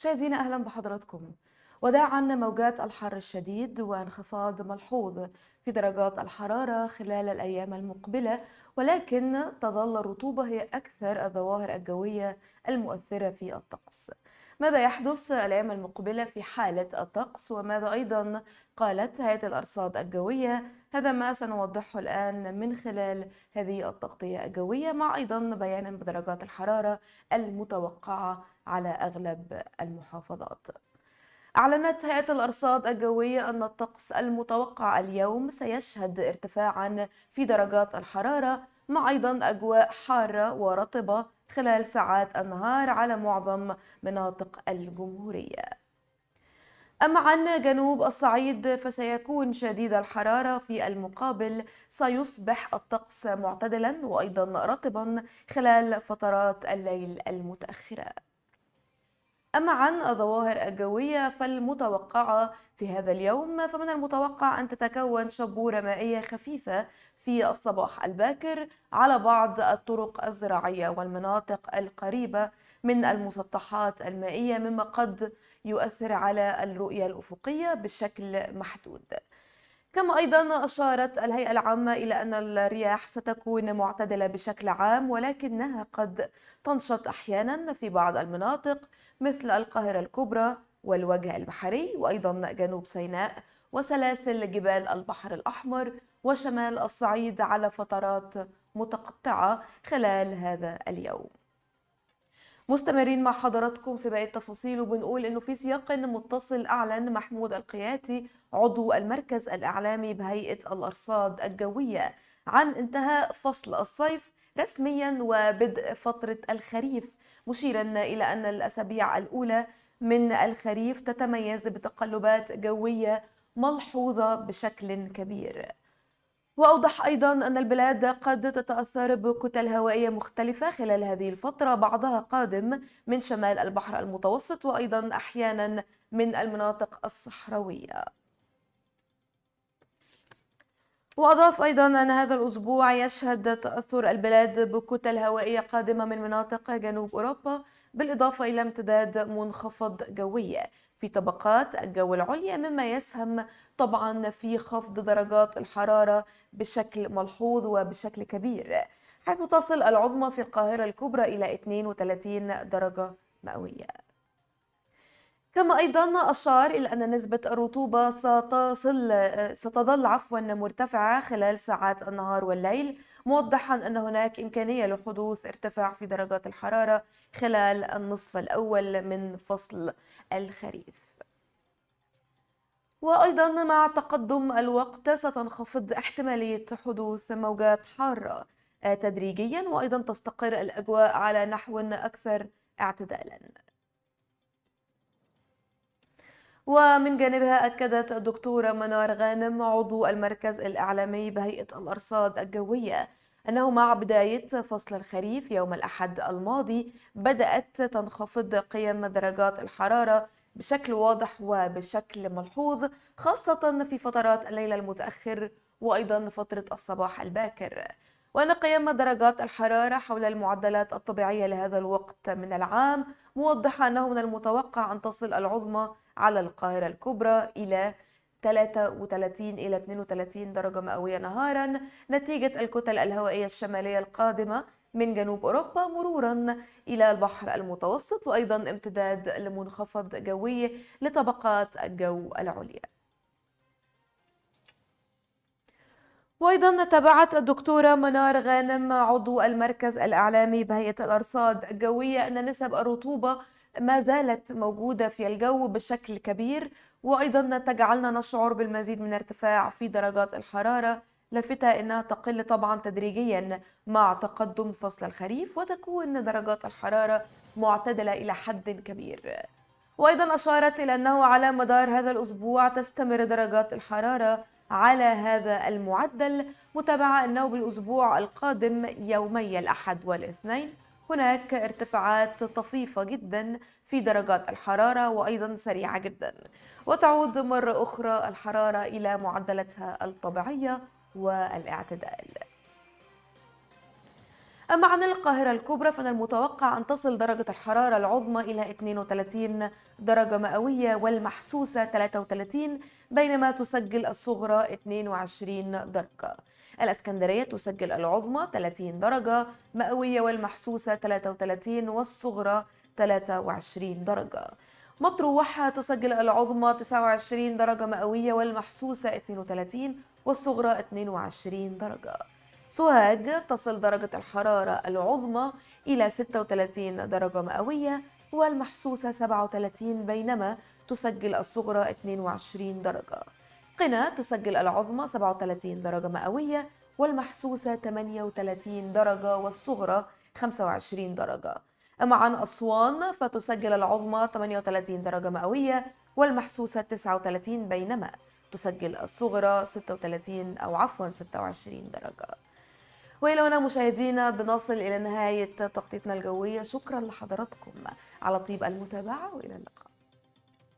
مشاهدينا أهلا بحضراتكم وداعا موجات الحر الشديد وانخفاض ملحوظ في درجات الحرارة خلال الأيام المقبلة ولكن تظل الرطوبة هي أكثر الظواهر الجوية المؤثرة في الطقس ماذا يحدث الأيام المقبلة في حالة الطقس وماذا أيضا قالت هيئة الأرصاد الجوية هذا ما سنوضحه الآن من خلال هذه التغطية الجوية مع أيضا بيان بدرجات الحرارة المتوقعة على أغلب المحافظات أعلنت هيئة الأرصاد الجوية أن الطقس المتوقع اليوم سيشهد ارتفاعا في درجات الحرارة مع أيضا أجواء حارة ورطبة خلال ساعات النهار على معظم مناطق الجمهورية أما عن جنوب الصعيد فسيكون شديد الحرارة في المقابل سيصبح الطقس معتدلا وأيضا رطبا خلال فترات الليل المتأخرة أما عن الظواهر الجوية فالمتوقعة في هذا اليوم فمن المتوقع أن تتكون شبورة مائية خفيفة في الصباح الباكر على بعض الطرق الزراعية والمناطق القريبة من المسطحات المائية مما قد يؤثر على الرؤية الأفقية بشكل محدود كما أيضا أشارت الهيئة العامة إلى أن الرياح ستكون معتدلة بشكل عام ولكنها قد تنشط أحيانا في بعض المناطق مثل القاهرة الكبرى والوجه البحري وأيضا جنوب سيناء وسلاسل جبال البحر الأحمر وشمال الصعيد على فترات متقطعة خلال هذا اليوم مستمرين مع حضراتكم في باقي التفاصيل وبنقول انه في سياق متصل اعلن محمود القياتي عضو المركز الاعلامي بهيئه الارصاد الجويه عن انتهاء فصل الصيف رسميا وبدء فتره الخريف مشيرا الى ان الاسابيع الاولى من الخريف تتميز بتقلبات جويه ملحوظه بشكل كبير وأوضح أيضا أن البلاد قد تتأثر بكتل هوائية مختلفة خلال هذه الفترة بعضها قادم من شمال البحر المتوسط وأيضا أحيانا من المناطق الصحراوية وأضاف أيضا أن هذا الأسبوع يشهد تأثر البلاد بكتل هوائية قادمة من مناطق جنوب أوروبا بالإضافة إلى امتداد منخفض جوي في طبقات الجو العليا مما يسهم طبعا في خفض درجات الحرارة بشكل ملحوظ وبشكل كبير حيث تصل العظمى في القاهرة الكبرى إلى 32 درجة مئوية كما أيضا أشار إلى أن نسبة الرطوبة ستصل ستظل عفوا مرتفعة خلال ساعات النهار والليل موضحا أن هناك إمكانية لحدوث ارتفاع في درجات الحرارة خلال النصف الأول من فصل الخريف وأيضا مع تقدم الوقت ستنخفض احتمالية حدوث موجات حارة تدريجيا وأيضا تستقر الأجواء على نحو أكثر اعتدالا ومن جانبها أكدت الدكتورة منار غانم عضو المركز الإعلامي بهيئة الأرصاد الجوية أنه مع بداية فصل الخريف يوم الأحد الماضي بدأت تنخفض قيم درجات الحرارة بشكل واضح وبشكل ملحوظ خاصة في فترات الليل المتأخر وأيضا فترة الصباح الباكر وأن قيام درجات الحرارة حول المعدلات الطبيعية لهذا الوقت من العام موضحة أنه من المتوقع أن تصل العظمى على القاهرة الكبرى إلى 33 إلى 32 درجة مئوية نهارا نتيجة الكتل الهوائية الشمالية القادمة من جنوب أوروبا مرورا إلى البحر المتوسط وأيضا امتداد لمنخفض جوي لطبقات الجو العليا وايضا تابعت الدكتوره منار غانم عضو المركز الاعلامي بهيئه الارصاد الجويه ان نسب الرطوبه ما زالت موجوده في الجو بشكل كبير وايضا تجعلنا نشعر بالمزيد من ارتفاع في درجات الحراره لافتة أنها تقل طبعا تدريجيا مع تقدم فصل الخريف وتكون درجات الحرارة معتدلة إلى حد كبير وأيضا أشارت إلى أنه على مدار هذا الأسبوع تستمر درجات الحرارة على هذا المعدل متابعة أنه بالأسبوع القادم يومي الأحد والاثنين هناك ارتفاعات طفيفة جدا في درجات الحرارة وأيضا سريعة جدا وتعود مرة أخرى الحرارة إلى معدلتها الطبيعية والاعتدال أما عن القاهرة الكبرى فمن المتوقع أن تصل درجة الحرارة العظمى إلى 32 درجة مئوية والمحسوسة 33 بينما تسجل الصغرى 22 درجة الإسكندرية تسجل العظمى 30 درجة مئوية والمحسوسة 33 والصغرى 23 درجة مطروحة تسجل العظمى 29 درجة مئوية والمحسوسة 32 والصغرى 22 درجة سوهاج تصل درجة الحرارة العظمى إلى 36 درجة مئوية والمحسوسة 37 بينما تسجل الصغرى 22 درجة قنا تسجل العظمى 37 درجة مئوية والمحسوسة 38 درجة والصغرى 25 درجة أما عن أسوان فتسجل العظمى 38 درجة مئوية والمحسوسة 39 بينما تسجل الصغرى 36 أو عفوا 26 درجة والى هنا مشاهدينا بنصل الى نهايه تغطيتنا الجويه شكرا لحضراتكم على طيب المتابعه والى اللقاء